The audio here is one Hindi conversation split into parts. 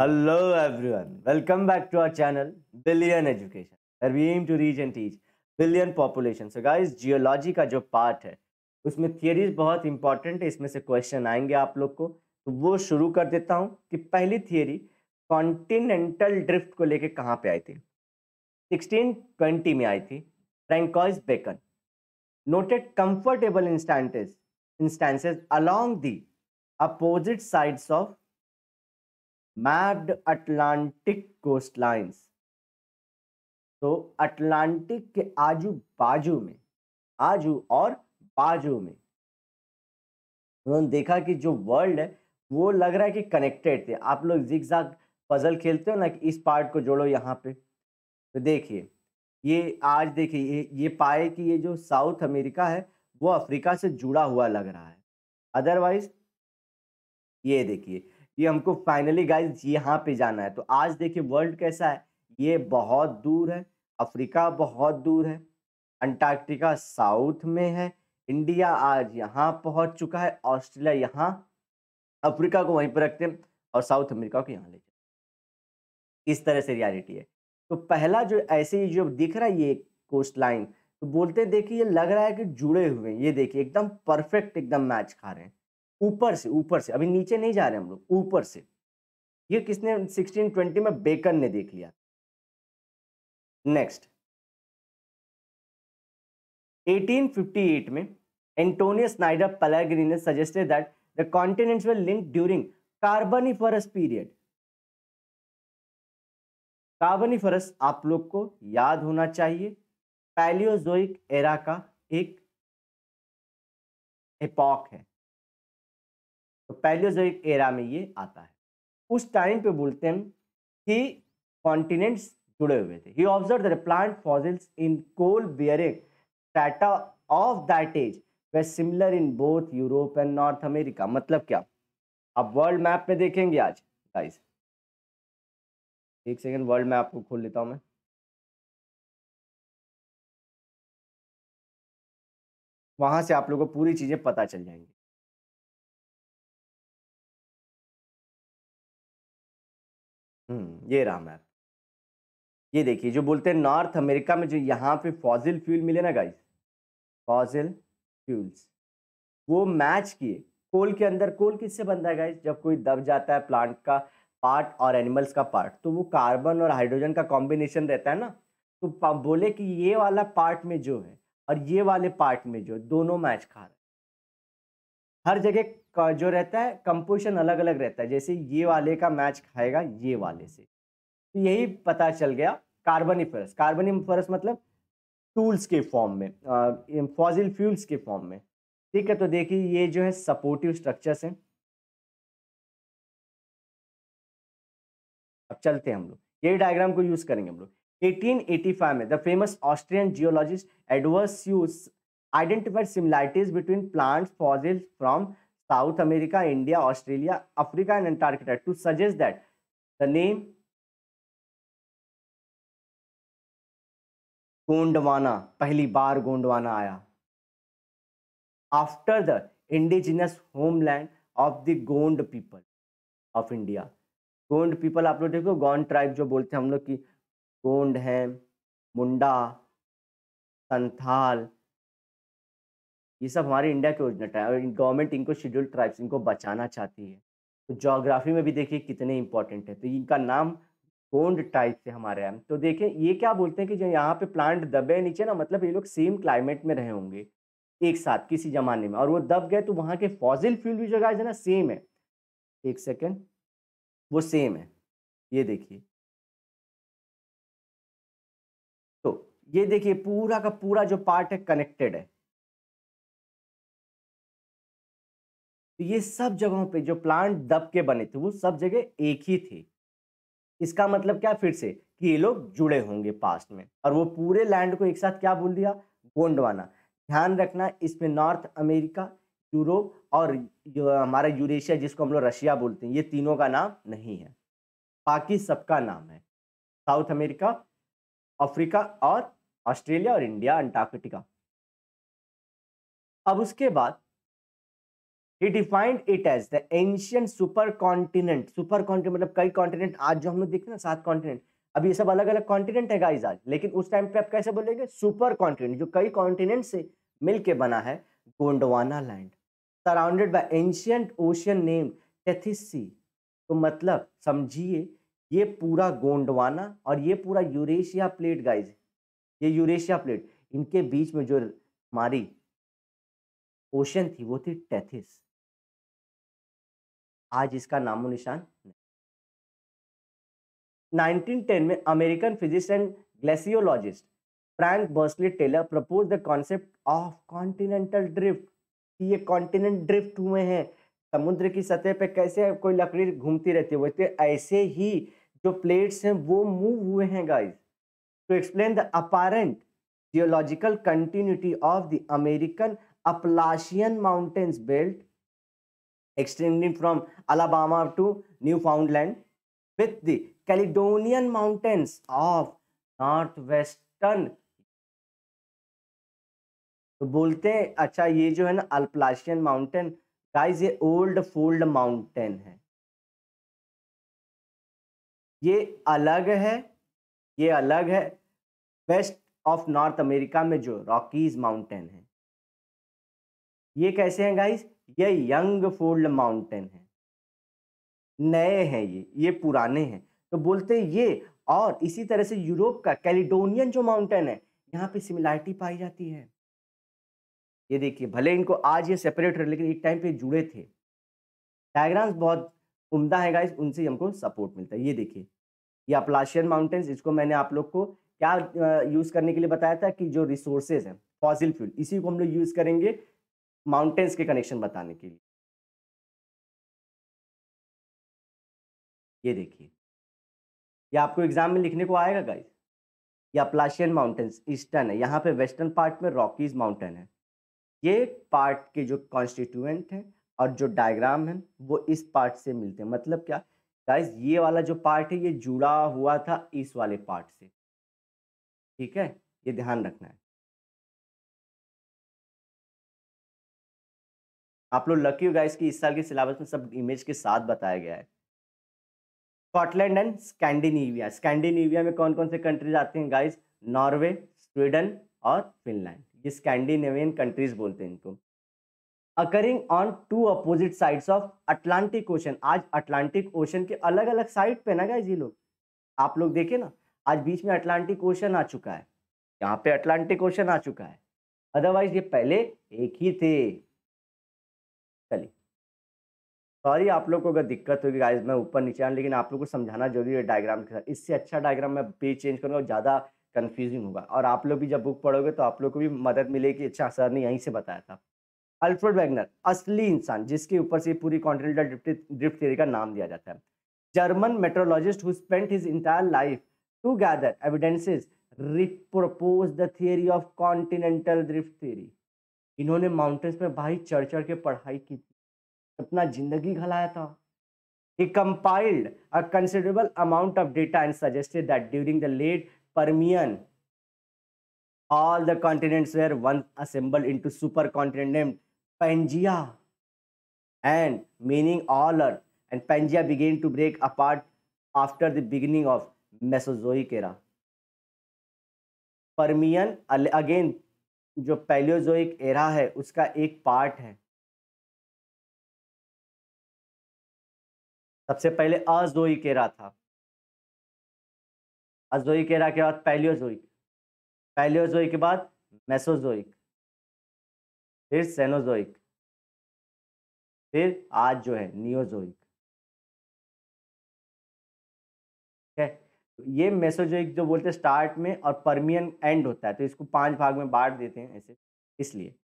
Hello everyone, welcome back to our channel Billion Education where we aim to reach and teach billion population. So guys, geology का जो पार्ट है उसमें थियरीज बहुत इंपॉर्टेंट है इसमें से क्वेश्चन आएंगे आप लोग को तो वो शुरू कर देता हूँ कि पहली थियरी कॉन्टिनेंटल ड्रिफ्ट को लेके कहाँ पे आई थी 1620 में आई थी Francois Bacon noted comfortable instances instances along the opposite sides of mapped Atlantic coastlines तो अटलांटिक के आजू बाजू में आजू और बाजू में उन्होंने देखा कि जो वर्ल्ड है वो लग रहा है कि कनेक्टेड थे आप लोग जिक जाग पजल खेलते हो ना कि इस पार्ट को जोड़ो यहाँ पे तो देखिए ये आज देखिए ये ये पाए कि ये जो साउथ अमेरिका है वो अफ्रीका से जुड़ा हुआ लग रहा है अदरवाइज ये देखिए कि हमको फाइनली गाइज यहाँ पे जाना है तो आज देखिए वर्ल्ड कैसा है ये बहुत दूर है अफ्रीका बहुत दूर है अंटार्कटिका साउथ में है इंडिया आज यहाँ पहुँच चुका है ऑस्ट्रेलिया यहाँ अफ्रीका को वहीं पर रखते हैं और साउथ अमेरिका को यहाँ ले जाते इस तरह से रियलिटी है तो पहला जो ऐसे ही जो दिख रहा है ये कोस्ट लाइन तो बोलते देखिए ये लग रहा है कि जुड़े हुए हैं ये देखिए एकदम परफेक्ट एकदम मैच खा रहे हैं ऊपर से ऊपर से अभी नीचे नहीं जा रहे हम लोग ऊपर से ये किसने 1620 में बेकन ने देख लिया नेक्स्ट 1858 में एंटोनियो स्नाइडर पलाग्री ने suggested that the continent link during Carboniferous period Carboniferous आप लोग को याद होना चाहिए पैलियोजोइक एरा का एक एपॉक है तो पैलियोजोइक एरा में ये आता है उस टाइम पे बोलते हैं कि कॉन्टिनेंट्स जुड़े हुए थे ही observe plant fossils in coal bearing टाटा of that age were similar in both Europe and North America मतलब क्या आप वर्ल्ड मैप में देखेंगे आज गाइस एक सेकेंड वर्ल्ड मैप को खोल लेता हूँ मैं वहां से आप लोगों को पूरी चीज़ें पता चल जाएंगी हम्म, ये रहा मैप ये देखिए जो बोलते हैं नॉर्थ अमेरिका में जो यहाँ पे फॉजिल फ्यूल मिले ना गाइस फॉजिल फ्यूल्स वो मैच किए कोल के अंदर कोल किससे बनता है गाइस जब कोई दब जाता है प्लांट का पार्ट और एनिमल्स का पार्ट तो वो कार्बन और हाइड्रोजन का कॉम्बिनेशन रहता है ना तो बोले कि ये वाला पार्ट में जो है और ये वाले पार्ट में जो दोनों मैच खा रहे हर जगह जो रहता है कंपोजिशन अलग अलग रहता है जैसे ये वाले का मैच खाएगा ये वाले से तो यही पता चल गया कार्बनिफरस कार्बनिफरस मतलब टूल्स के फॉर्म में फॉजिल फ्यूल्स के फॉर्म में ठीक है तो देखिए ये जो है सपोर्टिव स्ट्रक्चर्स हैं अब चलते हैं हम लोग यही डायग्राम को यूज करेंगे हम लोग 1885 में the famous Austrian geologist Eduard Suess identified similarities between plants fossil from South America India Australia Africa and Antarctica to suggest that the name Gondwana पहली बार गोंडवाना आया after the indigenous homeland of the Gond people of India Gond people आप लोग देखो गोंड ट्राइब जो बोलते हैं हम लोग की गोंड है मुंडा संथाल ये सब हमारे इंडिया के ओरिजिनल ट्राइब और गवर्नमेंट इनको शेड्यूल ट्राइब्स इनको बचाना चाहती है तो जोग्राफी में भी देखिए कितने इंपॉर्टेंट है तो इनका नाम गोंड टाइप से हमारे यहाँ तो देखें ये क्या बोलते हैं कि जो यहाँ पे प्लांट दबे नीचे ना मतलब ये लोग सेम क्लाइमेट में रहे होंगे एक साथ किसी जमाने में और वो दब गए तो वहाँ के फॉजिल फ्यूल भी जो है ना सेम है एक सेकेंड वो सेम है ये देखिए तो ये देखिए पूरा का पूरा जो पार्ट है कनेक्टेड है तो ये सब जगहों पे जो प्लांट दब के बने थे वो सब जगह एक ही थे इसका मतलब क्या फिर से कि ये लोग जुड़े होंगे पास्ट में और वो पूरे लैंड को एक साथ क्या बोल दिया गोंडवाना ध्यान रखना इसमें नॉर्थ अमेरिका यूरोप और हमारा यूरेशिया जिसको हम लोग रशिया बोलते हैं ये तीनों का नाम नहीं है बाकी सबका नाम है साउथ अमेरिका अफ्रीका और ऑस्ट्रेलिया और इंडिया अंटार्कटिका अब उसके बाद ही defined it as the ancient supercontinent supercontinent मतलब कई कॉन्टिनेंट आज जो हम लोग देखते हैं ना सात कॉन्टिनेंट अब ये सब अलग अलग कॉन्टिनेंट है गाइज आज लेकिन उस टाइम पे आप कैसे बोलेंगे सुपर कॉन्टिनेंट जो कई कॉन्टिनेंट से मिलके बना है Gondwana land surrounded by ancient ocean name Tethys sea तो मतलब समझिए ये पूरा गोंडवाना और ये पूरा यूरेशिया प्लेट गाइज ये यूरेशिया प्लेट इनके बीच में जो हमारी ओशन थी वो थी टेथिस आज इसका नामो निशान 1910 में American physician and glaciologist Frank Bursley Taylor propose the concept of continental drift कि ये कॉन्टिनेंट ड्रिफ्ट हुए हैं समुद्र की सतह पे कैसे कोई लकड़ी घूमती रहती है वैसे ऐसे ही जो प्लेट्स हैं वो मूव हुए हैं guys to explain the apparent geological continuity of the American Appalachian mountains belt extending from Alabama to Newfoundland with the Caledonian Mountains of northwestern तो बोलते हैं अच्छा ये जो है ना अल्पलाशियन माउंटेन गाइस ये ओल्ड फोल्ड माउंटेन है ये अलग है ये अलग है वेस्ट ऑफ नॉर्थ अमेरिका में जो रॉकीज माउंटेन है ये कैसे हैं गाइस ये यंग फोल्ड माउंटेन है नए हैं ये ये पुराने हैं तो बोलते हैं ये और इसी तरह से यूरोप का कैलिडोनियन जो माउंटेन है यहाँ पे सिमिलैरिटी पाई जाती है ये देखिए भले इनको आज ये सेपरेट रहे लेकिन एक टाइम पे जुड़े थे डायग्राम्स बहुत उम्दा है गाइस उनसे हमको सपोर्ट मिलता है ये देखिए ये अपलाशियन माउंटेन्स इसको मैंने आप लोग को क्या यूज़ करने के लिए बताया था कि जो रिसोर्सेज हैं फॉसिल फ्यूल इसी को हम लोग यूज़ करेंगे माउंटेन्स के कनेक्शन बताने के लिए ये देखिए ये आपको एग्जाम में लिखने को आएगा गाइज ये अपलाशियन माउंटेन्स ईस्टर्न है यहाँ पे वेस्टर्न पार्ट में रॉकीज माउंटेन है ये पार्ट के जो कॉन्स्टिट्यूएंट हैं और जो डायग्राम है वो इस पार्ट से मिलते हैं मतलब क्या गाइज ये वाला जो पार्ट है ये जुड़ा हुआ था इस वाले पार्ट से ठीक है ये ध्यान रखना है आप लोग लकी हो गाइस की इस साल के सिलेबस में सब इमेज के साथ बताया गया है स्कॉटलैंड एंड स्कैंडिनेविया स्कैंडिनेविया में कौन कौन से कंट्रीज आते हैं गाइस नॉर्वे स्वीडन और फिनलैंड ये स्कैंडिनेवियन कंट्रीज बोलते हैं इनको occurring on to opposite sides of Atlantic ocean आज अटलांटिक ओशन के अलग अलग साइड पे ना गाइज ये लोग आप लोग देखे ना आज बीच में अटलांटिक ओशन आ चुका है यहाँ पे अटलांटिक ओशन आ चुका है अदरवाइज ये पहले एक ही थे चलिए सॉरी आप लोग को अगर दिक्कत होगी गाइज मैं ऊपर नीचे आऊँ लेकिन आप लोग को समझाना जरूरी है डायग्राम के साथ इससे अच्छा डायग्राम मैं पेज चेंज करूँगा ज़्यादा कन्फ्यूजिंग होगा और आप लोग भी जब बुक पढ़ोगे तो आप लोग को भी मदद मिलेगी अच्छा सर ने यहीं से बताया था अल्फ्रेड वैगनर असली इंसान जिसके ऊपर से पूरी कॉन्टिनेंटल ड्रिफ्ट थ्योरी का नाम दिया जाता है German meteorologist who spent his entire life to gather evidences repropose the theory of continental drift theory इन्होंने माउंटेन्स में भाई चढ़ चढ़ के पढ़ाई की थी अपना जिंदगी घलाया था He compiled a considerable amount of data and suggested that during the late Permian, all the continents were once assembled into supercontinent named Pangaea, and meaning all Earth. And Pangaea began to break apart after the beginning of Mesozoic era. Permian again जो पैलियोजोइक एरा है उसका एक पार्ट है सबसे पहले अजोई एरा था अजोई केरा के बाद पैलियोजोइक पैलियोजोई के बाद मेसोजोइक फिर सेनोजोइक फिर आज जो है नियोजोइक ये मेसोजोइक जो बोलते हैं स्टार्ट में और परमियन एंड होता है तो इसको पांच भाग में बांट देते हैं ऐसे इसलिए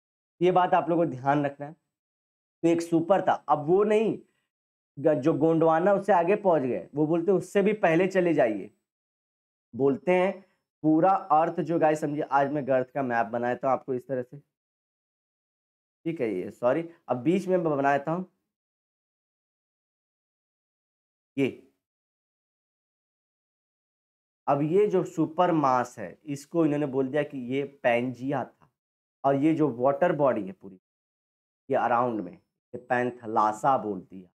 ये बात आप लोगों को ध्यान रखना है तो एक सुपर था अब वो नहीं जो गोंडवाना उससे आगे पहुंच गए वो बोलते हैं उससे भी पहले चले जाइए बोलते हैं पूरा अर्थ जो गाय समझिए आज मैं गर्थ का मैप बनाया था आपको इस तरह से ठीक है ये सॉरी अब बीच में बनाया था हूँ ये अब ये जो सुपर मास है इसको इन्होंने बोल दिया कि ये पैंजिया था और ये जो वाटर बॉडी है पूरी ये अराउंड में ये पैंथलासा बोल दिया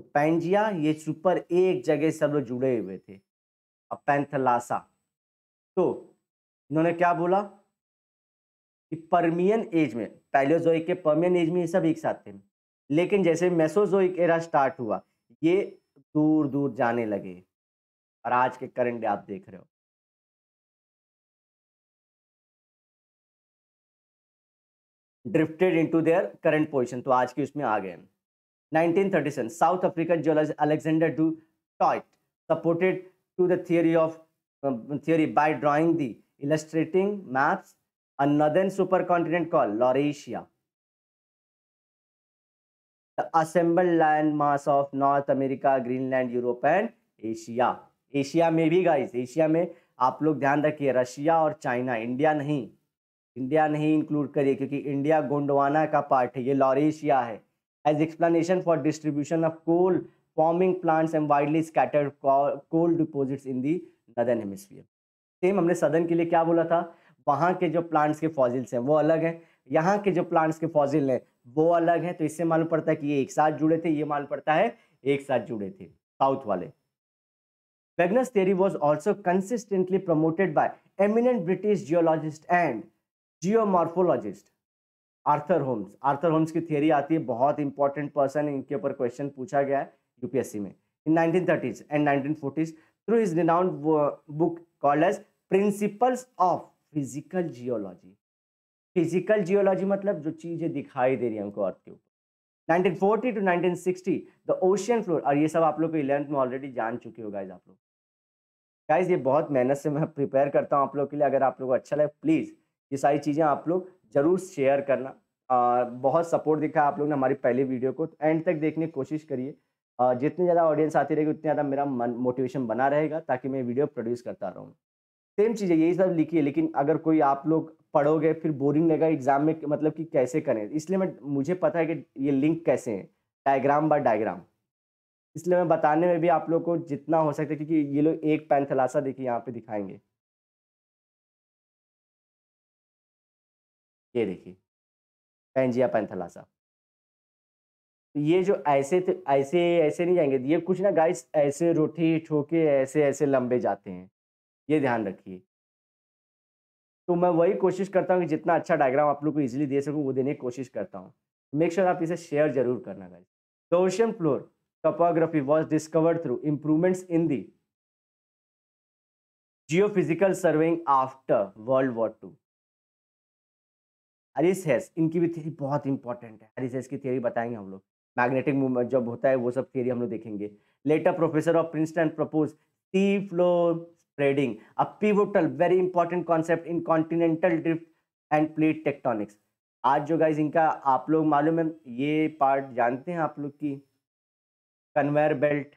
तो ये सुपर एक जगह सब लोग जुड़े हुए थे अब पैंथलासा तो इन्होंने क्या बोला कि परमियन एज में जो के परमियन एज में ये सब एक साथ थे लेकिन जैसे मेसोजोइक एरा स्टार्ट हुआ ये दूर दूर जाने लगे और आज के करंट डे आप देख रहे हो drifted into their current position तो आज की उसमें आ गए 1937 South African geologist Alexander Du Toit supported to the theory of theory by drawing the illustrating maps a super continent call Laurasia assemble land mass of North America Greenland Europe and Asia Asia में भी गाइस एशिया में आप लोग ध्यान रखिए रशिया और चाइना इंडिया नहीं इंडिया नहीं इंक्लूड करिए क्योंकि इंडिया गोंडवाना का पार्ट है ये लॉरेशिया है as explanation for distribution of coal forming plants and widely scattered coal deposits in the northern hemisphere same हमने सदन के लिए क्या बोला था वहाँ के जो प्लांट्स के फॉजिल्स हैं वो अलग हैं यहाँ के जो प्लांट्स के फॉजिल हैं वो अलग हैं तो इससे मालूम पड़ता है कि ये एक साथ जुड़े थे ये मालूम पड़ता है एक साथ जुड़े थे साउथ वाले Wegener's theory was also consistently promoted by eminent British geologist and geomorphologist Arthur Holmes Arthur Holmes की थियरी आती है बहुत इंपॉर्टेंट पर्सन इनके ऊपर क्वेश्चन पूछा गया है यूपीएससी में in 1930s and 1940s through his renowned book called as principles of physical geology physical geology मतलब जो चीज़ें दिखाई दे रही है हमको अर्थ के ऊपर 1940 टू 1960 द ओशियन फ्लोर और ये सब आप लोग को इलेवंथ में ऑलरेडी जान चुके हो गाइज आप लोग गाइज ये बहुत मेहनत से मैं प्रिपेयर करता हूँ आप लोग के लिए अगर आप लोग को अच्छा लगे प्लीज़ ये सारी चीज़ें आप लोग ज़रूर शेयर करना और बहुत सपोर्ट दिखा आप लोग ने हमारी पहली वीडियो को एंड तक देखने की कोशिश करिए जितनी ज़्यादा ऑडियंस आती रहेगी उतनी ज़्यादा मेरा मन मोटिवेशन बना रहेगा ताकि मैं वीडियो प्रोड्यूस करता रहूँ सेम चीज़ है यही सब लिखिए लेकिन अगर कोई आप लोग पढ़ोगे फिर बोरिंग लगेगा एग्जाम में मतलब कि कैसे करें इसलिए मैं मुझे पता है कि ये लिंक कैसे हैं डायग्राम बाय डायग्राम इसलिए मैं बताने में भी आप लोग को जितना हो सकता है क्योंकि ये लोग एक पैंथलासा देखिए यहाँ पे दिखाएंगे ये देखिए पैंजिया पैंथलासा तो ये जो ऐसे थे ऐसे ऐसे नहीं जाएंगे ये कुछ ना गाइस ऐसे रोटी ठोके ऐसे ऐसे लंबे जाते हैं ये ध्यान रखिए तो मैं वही कोशिश करता हूँ कि जितना अच्छा डायग्राम आप लोग को इजीली दे सकूँ वो देने की कोशिश करता हूँ मेक श्योर आप इसे शेयर जरूर करना guys the ocean floor was discovered through improvements in the geophysical surveying after world war two Harry Hess इनकी भी थ्योरी बहुत इंपॉर्टेंट है हरिस हैस की थ्योरी बताएंगे हम लोग मैग्नेटिक मूवमेंट जब होता है वो सब थ्योरी हम लोग देखेंगे later professor of Princeton propose sea floor trading a pivotal, very important concept in continental drift and plate tectonics आज जो गाइज इनका आप लोग मालूम है ये पार्ट जानते हैं आप लोग की कन्वेयर बेल्ट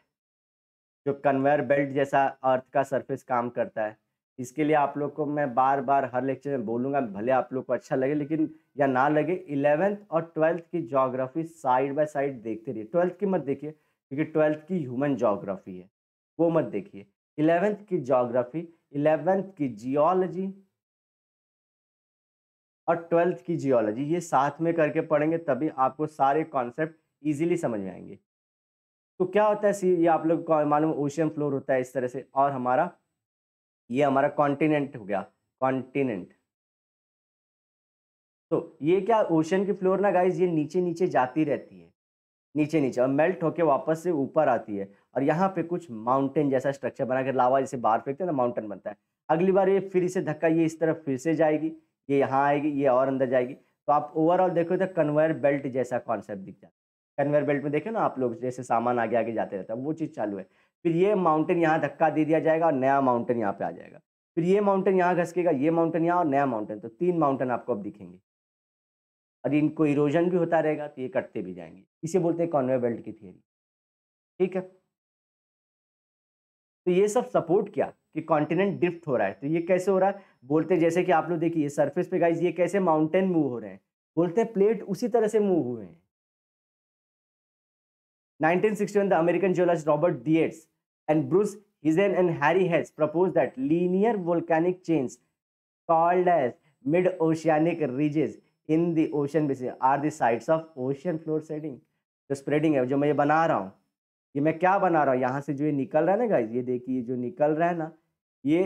जो कन्वेयर बेल्ट जैसा अर्थ का सरफेस काम करता है इसके लिए आप लोग को मैं बार बार हर लेक्चर में बोलूँगा भले आप लोग को अच्छा लगे लेकिन या ना लगे इलेवेंथ और ट्वेल्थ की जोग्राफी साइड बाय साइड देखते रहिए ट्वेल्थ की मत देखिए क्योंकि ट्वेल्थ की ह्यूमन जोग्राफी है वो मत देखिए इलेवेंथ की जोग्राफी इलेवेंथ की जियोलॉजी और ट्वेल्थ की जियोलॉजी ये साथ में करके पढ़ेंगे तभी आपको सारे कॉन्सेप्ट ईजिली समझ में आएंगे तो क्या होता है सी ये आप लोग मालूम ओशियन फ्लोर होता है इस तरह से और हमारा ये हमारा कॉन्टिनेंट हो गया कॉन्टिनेंट तो ये क्या ओशन की फ्लोर ना गाइज ये नीचे नीचे जाती रहती है नीचे नीचे और मेल्ट होकर वापस से ऊपर आती है और यहाँ पे कुछ माउंटेन जैसा स्ट्रक्चर बनाकर लावा जैसे बाहर फेंकते हैं ना तो माउंटेन बनता है अगली बार ये फिर इसे धक्का ये इस तरफ फिर से जाएगी ये यहाँ आएगी ये और अंदर जाएगी तो आप ओवरऑल देखो तो कन्वेयर बेल्ट जैसा कॉन्सेप्ट दिख जाता है कन्वेयर बेल्ट में देखे ना आप लोग जैसे सामान आगे आगे जाते रहता है वो चीज़ चालू है फिर ये माउंटेन यहाँ धक्का दे दिया जाएगा और नया माउंटेन यहाँ पे आ जाएगा फिर ये माउंटेन यहाँ घसकेगा ये माउंटेन यहाँ और नया माउंटेन तो तीन माउंटेन आपको अब दिखेंगे और इनको इरोजन भी होता रहेगा तो ये कटते भी जाएंगे इसे बोलते हैं कॉन्वे बेल्ट की थियरी ठीक है तो ये सब सपोर्ट किया कि कॉन्टिनेंट डिफ्ट हो रहा है तो ये कैसे हो रहा है बोलते जैसे कि आप लोग देखिए सर्फेस पे गाइज ये कैसे माउंटेन मूव हो रहे हैं बोलते हैं प्लेट उसी तरह से मूव हुए हैं 1961 the American geologist Robert Dietz and Bruce Heezen and Harry Hess propose that linear volcanic chain called as mid oceanic ridges in the ocean basin are the sides of ocean floor setting जो स्प्रेडिंग है जो मैं ये बना रहा हूँ ये मैं क्या बना रहा हूँ यहाँ से जो ये निकल रहा है ना गाइज ये देखिए जो निकल रहा है ना ये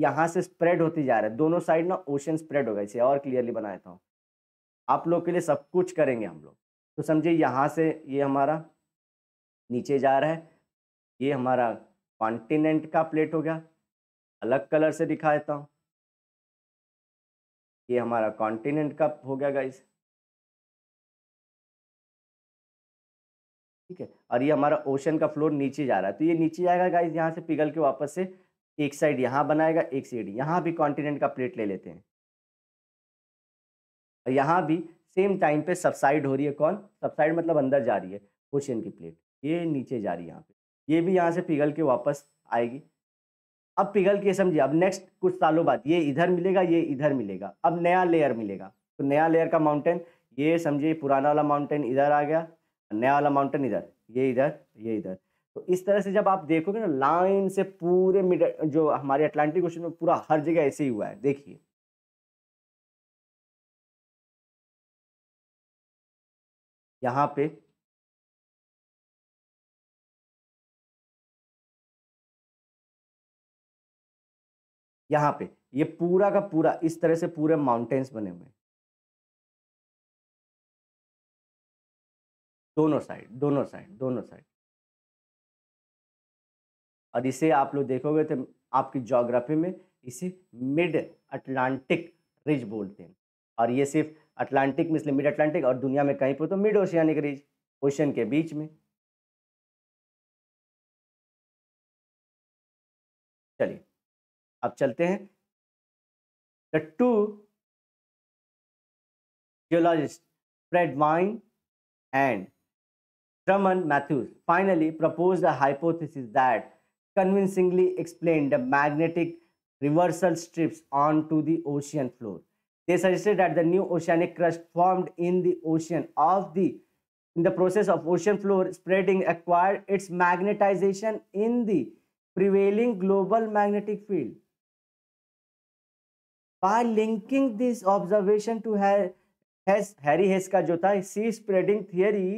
यहाँ से स्प्रेड होती जा रहा है दोनों साइड ना ओशन स्प्रेड होगा इसे और क्लियरली बना देता हूँ आप लोग के लिए सब कुछ करेंगे हम लोग तो समझिए यहाँ से ये हमारा नीचे जा रहा है ये हमारा कॉन्टिनेंट का प्लेट हो गया अलग कलर से दिखा देता हूँ ये हमारा कॉन्टिनेंट का हो गया गाइस ठीक है और ये हमारा ओशन का फ्लोर नीचे जा रहा है तो ये नीचे जाएगा गाइस यहाँ से पिघल के वापस से एक साइड यहाँ बनाएगा एक साइड यहाँ भी कॉन्टिनेंट का प्लेट ले लेते हैं और यहाँ भी सेम टाइम पे सबसाइड हो रही है कौन सबसाइड मतलब अंदर जा रही है ओशन की प्लेट ये नीचे जा रही है यहाँ पे ये भी यहाँ से पिघल के वापस आएगी अब पिघल के समझिए अब नेक्स्ट कुछ सालों बाद ये इधर मिलेगा ये इधर मिलेगा अब नया लेयर मिलेगा तो नया लेयर का माउंटेन ये समझिए पुराना वाला माउंटेन इधर आ गया नया वाला माउंटेन इधर ये इधर ये इधर तो इस तरह से जब आप देखोगे ना लाइन से पूरे मिड जो हमारे अटलांटिक ओशन में पूरा हर जगह ऐसे ही हुआ है देखिए यहाँ पे यहाँ पे ये पूरा का पूरा इस तरह से पूरे माउंटेन्स बने हुए दोनों साइड दोनों साइड दोनों साइड और इसे आप लोग देखोगे तो आपकी जोग्राफी में इसे मिड अटलांटिक रिज बोलते हैं और ये सिर्फ अटलांटिक में इसलिए मिड अटलांटिक और दुनिया में कहीं पर तो मिड ओशियानिक रिज ओशियन के बीच में अब चलते हैं the two geologist Fred Vine and Drummond Matthews finally proposed a hypothesis that convincingly explained the magnetic reversal strips onto the ocean floor. They suggested that the new oceanic crust formed in the ocean of the in the process of ocean floor spreading acquired its magnetization in the prevailing global magnetic field. By linking this observation to Harry Hess का जो था sea spreading theory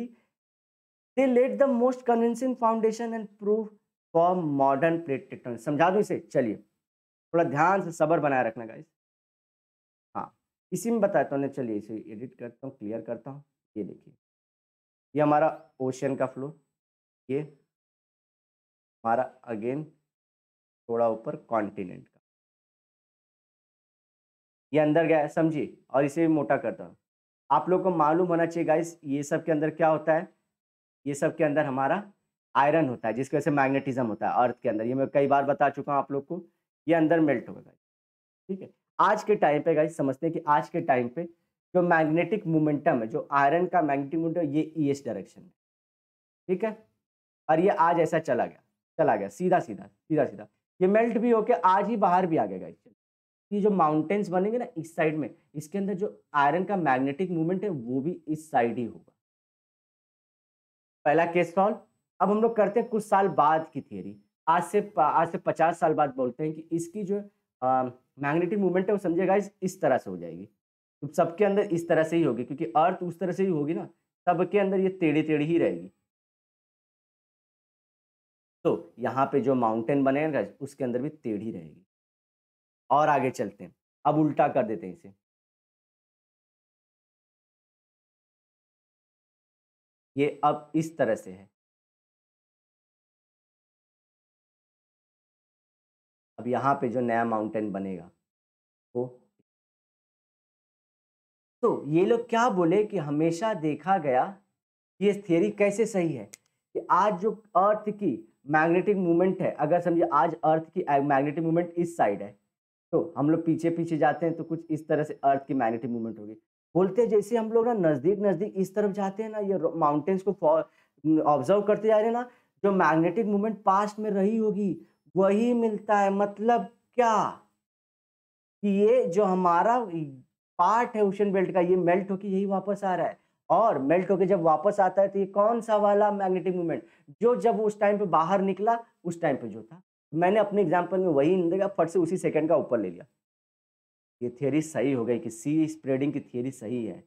they laid the most convincing foundation and proof for modern plate tectonics समझा दू इसे चलिए थोड़ा ध्यान से सबर बनाए रखना का हाँ, इसी में बताता हूँ चलिए इसे एडिट करता हूँ क्लियर करता हूँ ये देखिए ये हमारा ओशन का फ्लो ये हमारा अगेन थोड़ा ऊपर कॉन्टिनेंट ये अंदर गया समझिए और इसे भी मोटा कर दो आप लोग को मालूम होना चाहिए गाइस ये सब के अंदर क्या होता है ये सब के अंदर हमारा आयरन होता है जिसकी वजह से मैग्नेटिज्म होता है अर्थ के अंदर ये मैं कई बार बता चुका हूँ आप लोग को ये अंदर मेल्ट होगा गाइस ठीक है आज के टाइम पे गाइस समझते हैं कि आज के टाइम पे जो मैग्नेटिक मोमेंटम है जो आयरन का मैग्नेटिक मोमेंटम ये ई एस डायरेक्शन में ठीक है और ये आज ऐसा चला गया चला गया सीधा सीधा सीधा सीधा ये मेल्ट भी होके आज ही बाहर भी आ गया गाइस कि जो माउंटेन्स बनेंगे ना इस साइड में इसके अंदर जो आयरन का मैग्नेटिक मूवमेंट है वो भी इस साइड ही होगा पहला केस सॉल्व अब हम लोग करते हैं कुछ साल बाद की थियोरी आज से आज से पचास साल बाद बोलते हैं कि इसकी जो मैग्नेटिक मूवमेंट है वो समझेगा इस, इस तरह से हो जाएगी तो सबके अंदर इस तरह से ही होगी क्योंकि अर्थ उस तरह से ही होगी ना सबके अंदर ये टेढ़ी टेढ़ी ही रहेगी तो यहाँ पे जो माउंटेन बनेगा उसके अंदर भी टेढ़ी रहेगी और आगे चलते हैं अब उल्टा कर देते हैं इसे ये अब इस तरह से है अब यहां पे जो नया माउंटेन बनेगा वो तो ये लोग क्या बोले कि हमेशा देखा गया ये थियरी कैसे सही है कि आज जो अर्थ की मैग्नेटिक मूवमेंट है अगर समझे आज अर्थ की मैग्नेटिक मूवमेंट इस साइड है तो हम लोग पीछे पीछे जाते हैं तो कुछ इस तरह से अर्थ की मैग्नेटिक मूवमेंट होगी बोलते हैं जैसे हम लोग ना नज़दीक नज़दीक इस तरफ जाते हैं ना ये माउंटेन्स को ऑब्जर्व करते जा रहे हैं ना जो मैग्नेटिक मूवमेंट पास्ट में रही होगी वही मिलता है मतलब क्या कि ये जो हमारा पार्ट है ओशन बेल्ट का ये मेल्ट होके यही वापस आ रहा है और मेल्ट होके जब वापस आता है तो ये कौन सा वाला मैग्नेटिक मूवमेंट जो जब उस टाइम पे बाहर निकला उस टाइम पे जो था मैंने अपने एग्जाम्पल में वही नहीं देखा फट से उसी सेकेंड का ऊपर ले लिया ये थियोरी सही हो गई कि सी स्प्रेडिंग की थियोरी सही है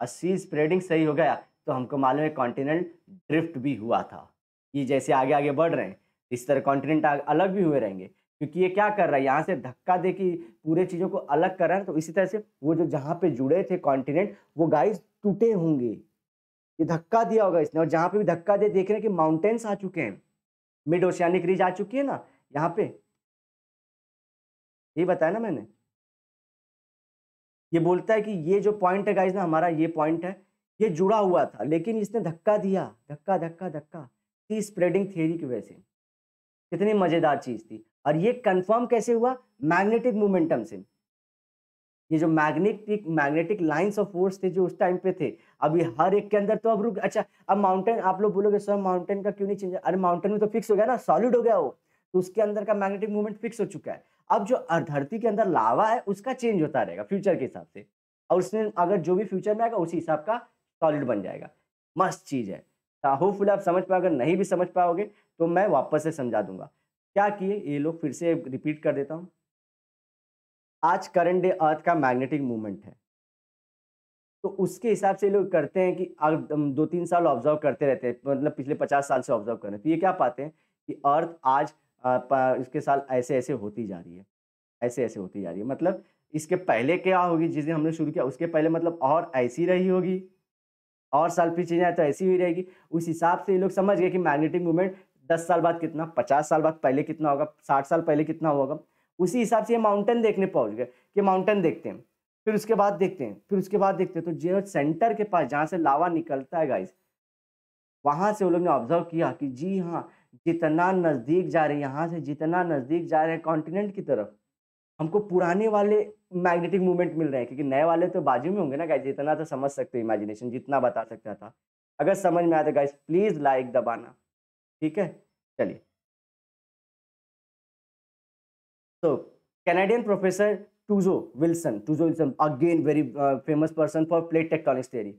और सी स्प्रेडिंग सही हो गया तो हमको मालूम है कॉन्टिनेंट ड्रिफ्ट भी हुआ था ये जैसे आगे आगे बढ़ रहे हैं इस तरह कॉन्टिनेंट अलग भी हुए रहेंगे क्योंकि ये क्या कर रहा है यहाँ से धक्का दे कि पूरे चीज़ों को अलग कर रहा है तो इसी तरह से वो जो जहाँ पे जुड़े थे कॉन्टिनेंट वो गाइस टूटे होंगे ये धक्का दिया होगा इसने और जहाँ पे भी धक्का दे देख रहे हैं कि माउंटेन्स आ चुके हैं मिड ओशियानिक रिज आ चुकी है ना यहाँ पे ये बताया ना मैंने ये बोलता है कि ये जो पॉइंट है गाइज ना हमारा ये पॉइंट है ये जुड़ा हुआ था लेकिन इसने धक्का दिया धक्का धक्का धक्का थी स्प्रेडिंग थियरी की वजह से कितनी मज़ेदार चीज़ थी और ये कंफर्म कैसे हुआ मैग्नेटिक मोमेंटम से ये जो magnetic magnetic lines of force थे जो उस टाइम पे थे अभी हर एक के अंदर तो अब रुक अच्छा अब माउंटेन आप लोग बोलोगे सर माउंटेन का क्यों नहीं चेंज अरे माउंटेन में तो फिक्स हो गया ना सॉलिड हो गया वो तो उसके अंदर का मैग्नेटिक मूवमेंट फिक्स हो चुका है अब जो धरती के अंदर लावा है उसका चेंज होता रहेगा फ्यूचर के हिसाब से और उसने अगर जो भी फ्यूचर में आएगा उसी हिसाब का सॉलिड बन जाएगा मस्त चीज़ है होपफुल आप समझ पाए अगर नहीं भी समझ पाओगे तो मैं वापस से समझा दूंगा क्या किए ये लोग फिर से रिपीट कर देता हूँ आज करंट डे अर्थ का मैग्नेटिक मूवमेंट है तो उसके हिसाब से लोग करते हैं कि दो तीन साल ऑब्जर्व करते रहते हैं मतलब पिछले पचास साल से ऑब्जर्व कर रहे हैं तो ये क्या पाते हैं कि अर्थ आज इसके साल ऐसे ऐसे होती जा रही है ऐसे ऐसे होती जा रही है मतलब इसके पहले क्या होगी जिस दिन हमने शुरू किया उसके पहले मतलब और ऐसी रही होगी और साल पीछे जाए तो ऐसी हुई रहेगी उस हिसाब से ये लोग समझ गए कि मैग्नेटिक मूवमेंट दस साल बाद कितना पचास साल बाद पहले कितना होगा साठ साल पहले कितना होगा उसी हिसाब से ये माउंटेन देखने पहुंच गए कि माउंटेन देखते हैं फिर उसके बाद देखते हैं फिर उसके बाद देखते हैं तो जो सेंटर के पास जहाँ से लावा निकलता है गाइस वहाँ से वो लोग ने ऑब्जर्व किया कि जी हाँ जितना नज़दीक जा रहे हैं यहाँ से जितना नज़दीक जा रहे हैं कॉन्टिनेंट की तरफ हमको पुराने वाले मैग्नेटिक मूवमेंट मिल रहे हैं क्योंकि नए वाले तो बाजू में होंगे ना गाइज जितना तो समझ सकते हो इमेजिनेशन जितना बता सकता था अगर समझ में आया तो गाइज प्लीज़ लाइक दबाना ठीक है चलिए तो Canadian professor Tuzo Wilson Tuzo Wilson again very famous person for plate tectonics theory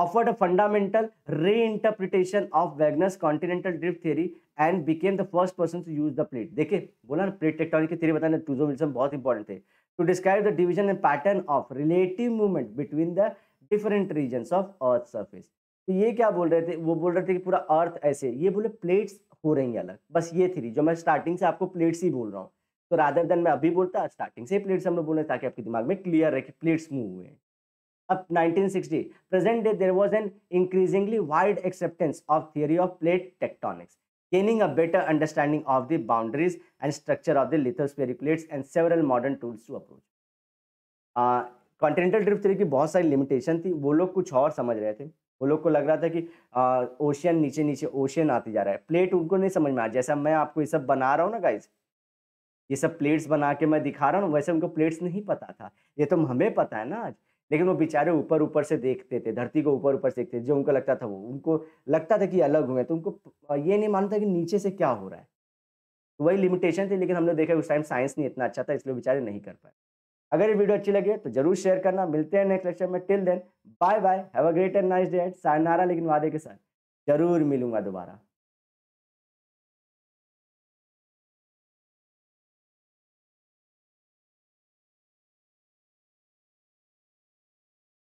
offered a fundamental reinterpretation of Wagner's continental drift theory and became the first person to use the plate. देखे बोला ना plate टेक्टोनिक की theory बताने टूजो विल्सन बहुत important थे To describe the division and pattern of relative movement between the different regions of Earth's surface. तो ये क्या बोल रहे थे वो बोल रहे थे कि पूरा अर्थ ऐसे ये बोले प्लेट्स हो रही हैं अलग बस ये थ्री जो मैं स्टार्टिंग से आपको प्लेट्स ही बोल रहा हूँ तो रादर देन मैं अभी बोलता स्टार्टिंग से प्लेट्स हम लोग बोल रहे ताकि आपके दिमाग में क्लियर रहे कि प्लेट्स मूव हुए हैं अब 1960 present day there was an increasingly wide acceptance of theory of plate tectonics gaining a better understanding of the boundaries and structure of the lithospheric plates and several modern tools to approach continental drift three की बहुत सारी लिमिटेशन थी वो लोग कुछ और समझ रहे थे वो लोग को लग रहा था कि ओशियन uh, नीचे नीचे ओशियन आते जा रहा है प्लेट उनको नहीं समझ में आ जैसा मैं आपको ये सब बना रहा हूँ ना गाइज ये सब प्लेट्स बना के मैं दिखा रहा हूँ वैसे उनको प्लेट्स नहीं पता था ये तो हमें पता है ना आज लेकिन वो बेचारे ऊपर ऊपर से देखते थे धरती को ऊपर ऊपर से देखते थे जो उनको लगता था वो उनको लगता था कि अलग हुए तो उनको ये नहीं मानता था कि नीचे से क्या हो रहा है तो वही लिमिटेशन थी लेकिन हमने देखा उस टाइम साइंस नहीं इतना अच्छा था इसलिए बेचारे नहीं कर पाए अगर ये वीडियो अच्छी लगी तो जरूर शेयर करना मिलते हैं नेक्स्ट लेक्चर में till then bye bye have a great and nice day सायनारा लेकिन वादे के साथ जरूर मिलूंगा दोबारा